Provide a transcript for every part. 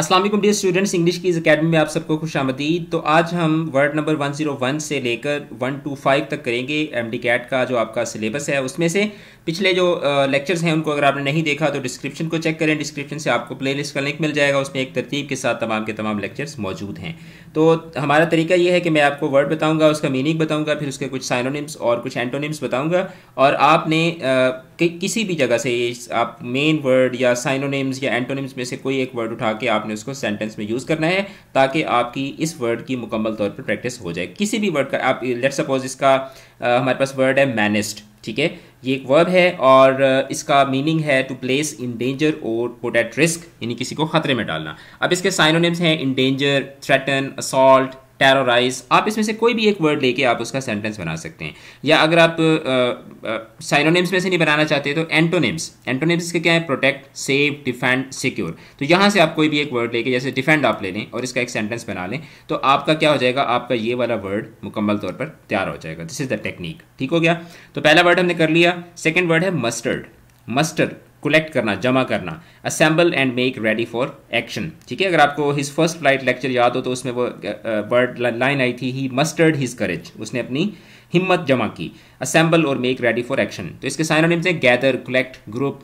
Aslam D students English की इस academy में आप सबको खुश आमदी तो आज हम वर्ड नंबर 101 से लेकर 125 तक करेंगे एम डी कैट का जो आपका सिलेबस है उसमें से पिछले जो लेक्चर्स हैं उनको अगर आपने नहीं देखा तो डिस्क्रिप्शन को चेक करें डिस्क्रिप्शन से आपको प्ले लिस्ट का लिंक मिल जाएगा उसमें एक तरतीब के साथ तमाम के तमाम लेक्चर्स मौजूद हैं तो हमारा तरीका यह है कि मैं आपको वर्ड बताऊँगा उसका मीनिंग बताऊँगा फिर उसके कुछ साइनोनिम्स और कुछ एंटोनिम्स बताऊँगा और आपने आ, कि, किसी भी जगह से आप मेन वर्ड या साइनोनेम्स या एंटोनिम्स में से कोई एक वर्ड उठा के आपने उसको सेंटेंस में यूज़ करना है ताकि आपकी इस वर्ड की मुकम्मल तौर पर प्रैक्टिस हो जाए किसी भी वर्ड का आप लेट सपोज इसका आ, हमारे पास वर्ड है मैनेस्ट ठीक है ये एक वर्ब है और इसका मीनिंग है टू प्लेस इन डेंजर और पुट एट रिस्क यानी किसी को खतरे में डालना अब इसके साइनोनिम्स हैं in danger threaten assault terrorize आप इसमें से कोई भी एक वर्ड लेके आप उसका सेंटेंस बना सकते हैं या अगर आप साइनोनिम्स में से नहीं बनाना चाहते तो एंटोनिम्स एंटोनिम्स के क्या है प्रोटेक्ट सेव डिफेंड सिक्योर तो यहाँ से आप कोई भी एक वर्ड लेके जैसे डिफेंड आप ले लें और इसका एक सेंटेंस बना लें तो आपका क्या हो जाएगा आपका ये वाला वर्ड मुकम्मल तौर पर तैयार हो जाएगा दिस इज़ द टेक्निक ठीक हो गया तो पहला वर्ड हमने कर लिया सेकेंड वर्ड है मस्टर्ड मस्टर्ड कलेक्ट करना जमा करना assemble and make ready for action ठीक है अगर आपको हिज फर्स्ट फ्लाइट लेक्चर याद हो तो उसमें वो वर्ड लाइन आई थी ही मस्टर्ड हिज करेज उसने अपनी हिम्मत जमा की असेंबल और मेक रेडी फॉर एक्शन तो इसके साइनोनिम्स हैं gather collect group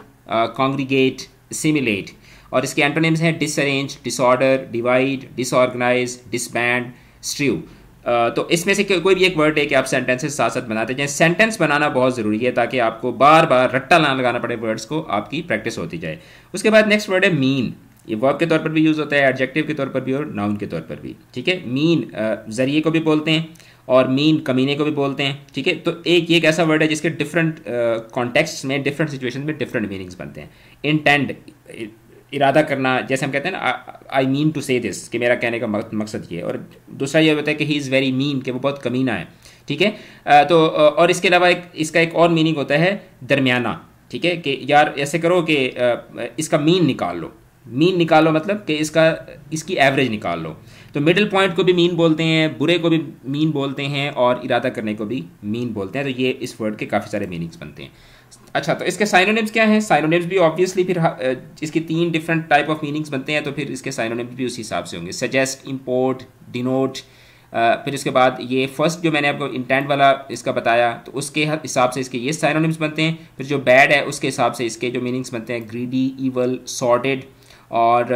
congregate assimilate और इसके एंटोनिम्स हैं disarrange disorder divide disorganize disband strew तो इसमें से कोई भी एक वर्ड है कि आप सेंटेंसेस साथ साथ बनाते जाएं सेंटेंस बनाना बहुत ज़रूरी है ताकि आपको बार बार रट्टा ना लगाना पड़े वर्ड्स को आपकी प्रैक्टिस होती जाए उसके बाद नेक्स्ट वर्ड है मीन ये वर्ब के तौर पर भी यूज़ होता है एडजेक्टिव के तौर पर भी और नाउन के तौर पर भी ठीक है मीन जरिए को भी बोलते हैं और मीन कमीने को भी बोलते हैं ठीक है तो एक एक ऐसा वर्ड है जिसके डिफरेंट कॉन्टेक्स्ट में डिफरेंट सिचुएशन में डिफरेंट मीनिंग्स बनते हैं इंटेंड इरादा करना जैसे हम कहते हैं ना I mean to say this कि मेरा कहने का मकसद ये और दूसरा ये होता है कि ही इज़ वेरी मीन कि वो बहुत कमीना है ठीक है तो और इसके अलावा एक इसका एक और मीनिंग होता है दरमियाना ठीक है कि यार ऐसे करो कि इसका मीन निकाल लो मीन निकालो मतलब कि इसका इसकी एवरेज निकाल लो तो मिडिल पॉइंट को भी मीन बोलते हैं बुरे को भी मीन बोलते हैं और इरादा करने को भी मीन बोलते हैं तो ये इस वर्ड के काफ़ी सारे मीनिंग्स बनते हैं अच्छा तो इसके साइनोनिम्स क्या हैं साइनोनिम्स भी ऑब्वियसली फिर हाँ, इसके तीन डिफरेंट टाइप ऑफ मीनिंग्स बनते हैं तो फिर इसके साइनोनिम्स भी उस हिसाब से होंगे सजेस्ट इम्पोर्ट डिनोट फिर उसके बाद ये फर्स्ट जो मैंने आपको इंटेंट वाला इसका बताया तो उसके हिसाब से इसके ये साइनोनिम्स बनते हैं फिर जो बैड है उसके हिसाब से इसके जो मीनिंग्स बनते हैं ग्रीडी ईवल सॉर्टेड और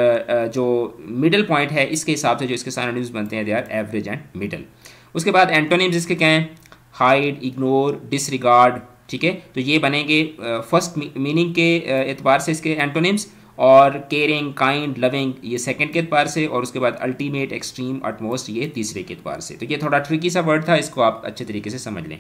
जो मिडल पॉइंट है इसके हिसाब से जो इसके साइनोनिम्स बनते हैं they are average and middle उसके बाद एंटोनिम्स इसके क्या हैं हाइड इग्नोर डिसरिगार्ड ठीक है तो ये बनेंगे फर्स्ट मीनिंग के एतबार से इसके एंटोनिम्स और केयरिंग काइंड लविंग ये सेकंड के एतबार से और उसके बाद अल्टीमेट एक्सट्रीम अटमोस्ट ये तीसरे के एतबार से तो ये थोड़ा ट्रिकी सा वर्ड था इसको आप अच्छे तरीके से समझ लें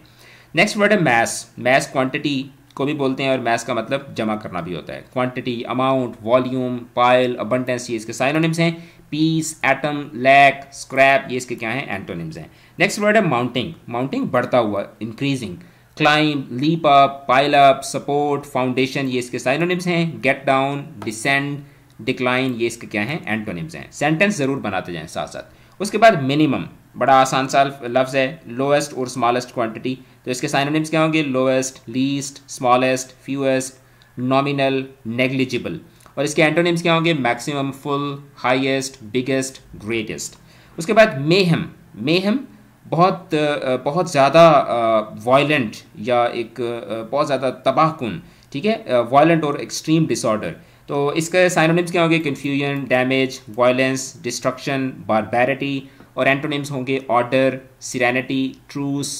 नेक्स्ट वर्ड है मैस मैस क्वांटिटी को भी बोलते हैं और मैस का मतलब जमा करना भी होता है quantity amount volume pile abundance ये इसके साइनोनिम्स हैं पीस एटम लैक स्क्रैप ये इसके क्या हैं एंटोनिम्स हैं नेक्स्ट वर्ड है माउंटिंग माउंटिंग बढ़ता हुआ increasing climb leap up pile up support foundation ये इसके साइनोनिम्स हैं गेट डाउन डिसेंड डिक्लाइन ये इसके क्या हैं एंटोनिम्स हैं सेंटेंस ज़रूर बनाते जाएं साथ साथ उसके बाद मिनिमम बड़ा आसान सा लफ्ज़ है लोएस्ट और स्मॉलेस्ट क्वांटिटी तो इसके साइनोनिम्स क्या होंगे lowest least smallest fewest nominal negligible और इसके एंटोनिम्स क्या होंगे maximum full highest biggest greatest उसके बाद मेहम मेहम बहुत बहुत ज़्यादा वायलेंट या एक बहुत ज़्यादा तबाहकुन ठीक है वायलेंट और एक्सट्रीम डिसऑर्डर तो इसके साइनोनिम्स क्या होंगे confusion damage violence destruction barbarity और एंटोनिम्स होंगे ऑर्डर सिरेनिटी ट्रूस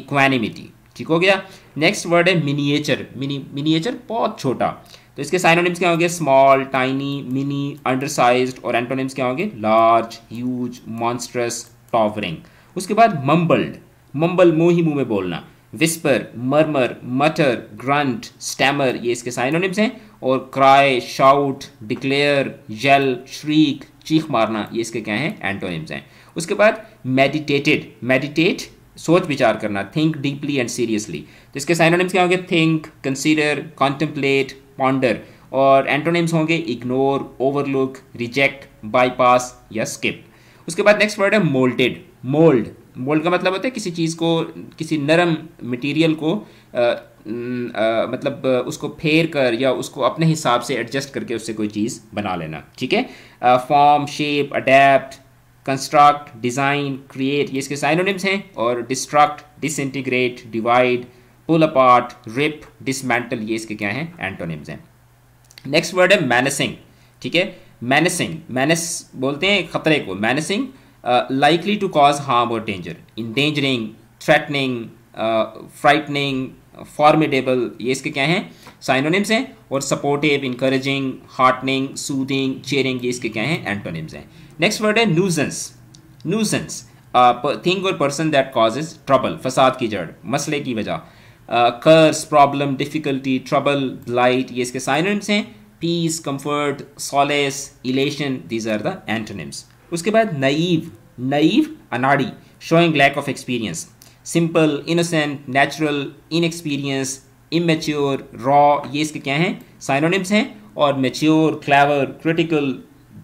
इक्वानिमिटी ठीक हो गया नेक्स्ट वर्ड है मिनिएचर मिनी मिनिएचर बहुत छोटा तो इसके साइनोनिम्स क्या होंगे स्मॉल टाइनी मिनी अंडरसाइज्ड और एंटोनिम्स क्या होंगे लार्ज ह्यूज मॉन्स्ट्रस टॉवरिंग उसके बाद मम्बल्ड मम्बल मुंह ही मुंह में बोलना विस्पर मरमर मटर ग्रंट स्टैमर ये इसके साइनोनिम्स हैं और cry shout declare yell shriek चीख मारना ये इसके क्या हैं एंटोनिम्स हैं उसके बाद मेडिटेटेड मेडिटेट सोच विचार करना थिंक डीपली एंड सीरियसली तो इसके साइनोनिम्स क्या होंगे थिंक कंसीडर कॉन्टम्पलेट पॉन्डर और एंटोनिम्स होंगे इग्नोर ओवरलुक रिजेक्ट बाईपास या स्किप उसके बाद नेक्स्ट वर्ड है मोल्टेड मोल्ड मोल्ड का मतलब होता है किसी चीज़ को किसी नरम मटेरियल को आ, आ, मतलब उसको फेर कर या उसको अपने हिसाब से एडजस्ट करके उससे कोई चीज़ बना लेना ठीक है form shape adapt construct design create ये इसके साइनोनिम्स हैं और destruct disintegrate divide pull apart rip dismantle ये इसके क्या हैं एंटोनिम्स हैं नेक्स्ट वर्ड है मैनसिंग ठीक है मैनसिंग मैनस बोलते हैं खतरे को menacing Uh, likely to cause harm or danger endangering threatening uh, frightening formidable uh, ये इसके क्या हैं साइनोनिम्स हैं और supportive encouraging heartening soothing cheering ये इसके क्या हैं एंटोनिम्स हैं नेक्स्ट वर्ड है न्यूजेंस न्यूजेंस थिंग और पर्सन दैट कॉजेज ट्रबल फसाद की जड़ मसले की वजह curse problem difficulty trouble light ये इसके साइनोनिम्स हैं peace comfort solace elation these are the antonyms उसके बाद नईव नईव अनाड़ी showing lack of experience simple innocent natural inexperience immature raw ये इसके क्या हैं साइनोनिम्स हैं और mature clever critical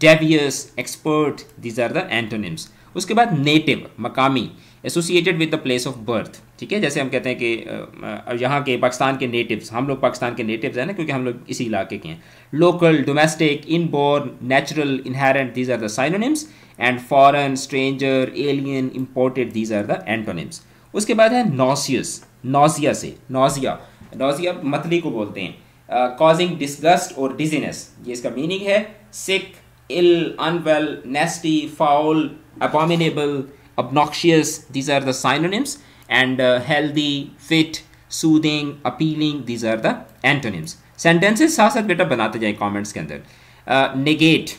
devious expert these are the antonyms उसके बाद नेटिव मकामी associated with the place of birth ठीक है जैसे हम कहते हैं कि यहाँ के पाकिस्तान के नेटिव्स हम लोग पाकिस्तान के नेटिव्स हैं ना क्योंकि हम लोग इसी इलाके के हैं local domestic inborn natural inherent these are the synonyms and foreign stranger alien imported these are the antonyms उसके बाद है नॉसियस नॉजिया से नॉजिया नॉजिया मतली को बोलते हैं कॉजिंग डिस्गस्ट और डिजीनेस ये इसका मीनिंग है Sikh ill, unwell, nasty, foul, abominable, obnoxious. These are the synonyms. And uh, healthy, fit, soothing, appealing. These are the antonyms. Sentences saath saath beta banate jaye comments ke andar. Uh, negate,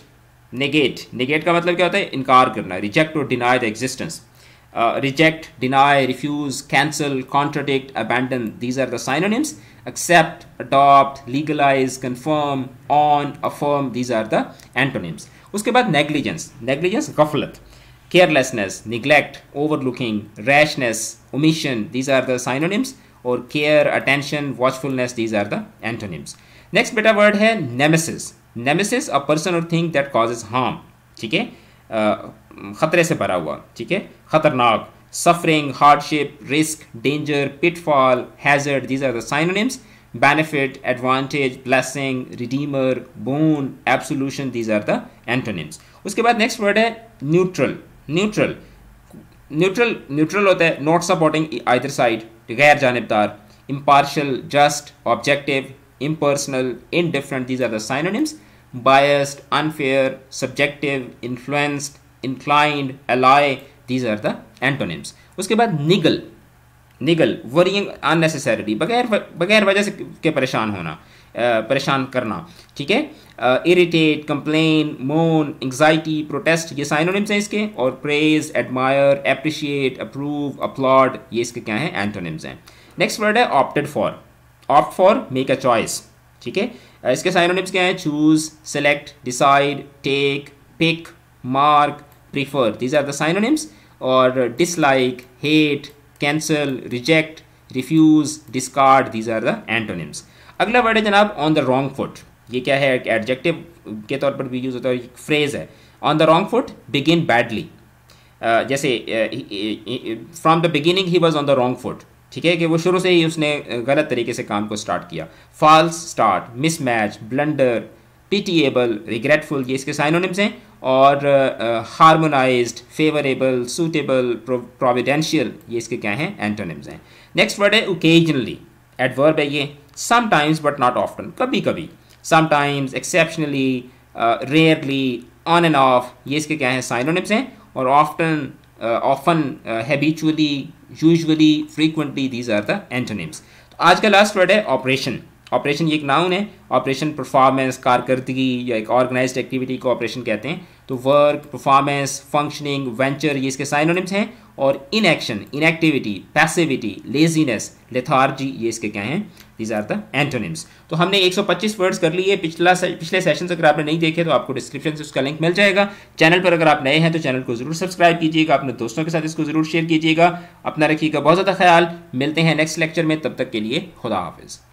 negate, negate ka matlab kya hota hai? Inkar karna, reject or deny the existence. Uh, reject, deny, refuse, cancel, contradict, abandon. These are the synonyms. accept, adopt, legalize, confirm, on, affirm these are the antonyms. उसके बाद negligence, negligence गफलत carelessness, neglect, overlooking, rashness, omission, these are the synonyms और care, attention, watchfulness, these are the antonyms. Next बेटा word है nemesis. Nemesis, a person or thing that causes harm. ठीक है खतरे से भरा हुआ ठीक है खतरनाक suffering, hardship, risk, danger, pitfall, hazard, these are the synonyms. Benefit, advantage, blessing, redeemer, boon, absolution, these are the antonyms. उसके बाद next word है neutral. Neutral, neutral, neutral होता है Not supporting either side. गैर जानबदार impartial, just, objective, impersonal, indifferent, these are the synonyms. Biased, unfair, subjective, influenced, inclined, ally, these are the antonyms उसके बाद निगल निगल वरिंग अननेसेसरीली बगैर बगैर वजह से के परेशान होना परेशान करना ठीक है irritate complain moan anxiety protest ये साइनोनिम्स हैं इसके और praise admire appreciate approve applaud ये इसके क्या हैं एंटोनिम्स हैं नेक्स्ट वर्ड है opted for opt for make a choice ठीक है इसके साइनोनिम्स क्या हैं choose select decide take pick mark prefer these are the synonyms और dislike hate cancel reject refuse discard these are the antonyms अगला word है जनाब ऑन द रोंग फुट ये क्या है एक एडजेक्टिव के तौर पर भी यूज़ होता है एक फ्रेज़ है on the wrong foot begin badly जैसे फ्रॉम द बिगिनिंग ही was on the wrong foot ठीक है कि वो शुरू से ही उसने गलत तरीके से काम को स्टार्ट किया false start mismatch blunder pitiable regretful ये इसके साइनोनिम्स हैं और हारमोनाइज फेवरेबल सूटेबल प्रोविडेंशियल ये इसके क्या हैं एंटोनिम्स हैं नेक्स्ट वर्ड है ओकेजनली एडवर्ब है ये समटाइम्स बट नॉट ऑफ्टन कभी कभी sometimes exceptionally rarely on and off ये इसके क्या हैं साइनोनिम्स हैं और often often habitually usually frequently these are the antonyms आज का लास्ट वर्ड है ऑपरेशन ऑपरेशन ये एक नाउन है ऑपरेशन परफॉर्मेंस कारकर्दगी या एक ऑर्गेनाइज एक्टिविटी को ऑपरेशन कहते हैं तो वर्क परफॉर्मेंस फंक्शनिंग वेंचर ये इसके साइनोनिम्स हैं और इन इन इनएक्टिविटी पैसिविटी लेजीनेस लेथार्जी ये इसके क्या हैं दीज आर द एंटोनिम्स तो हमने 125 वर्ड्स कर लिए पिछला से, पिछले सेशन अगर आपने नहीं देखे तो आपको डिस्क्रिप्शन से उसका लिंक मिल जाएगा चैनल पर अगर आप नए हैं तो चैनल को जरूर सब्सक्राइब कीजिएगा अपने दोस्तों के साथ इसको जरूर शेयर कीजिएगा अपना रखिएगा बहुत ज़्यादा ख्याल मिलते हैं नेक्स्ट लेक्चर में तब तक के लिए खुदा हाफिज़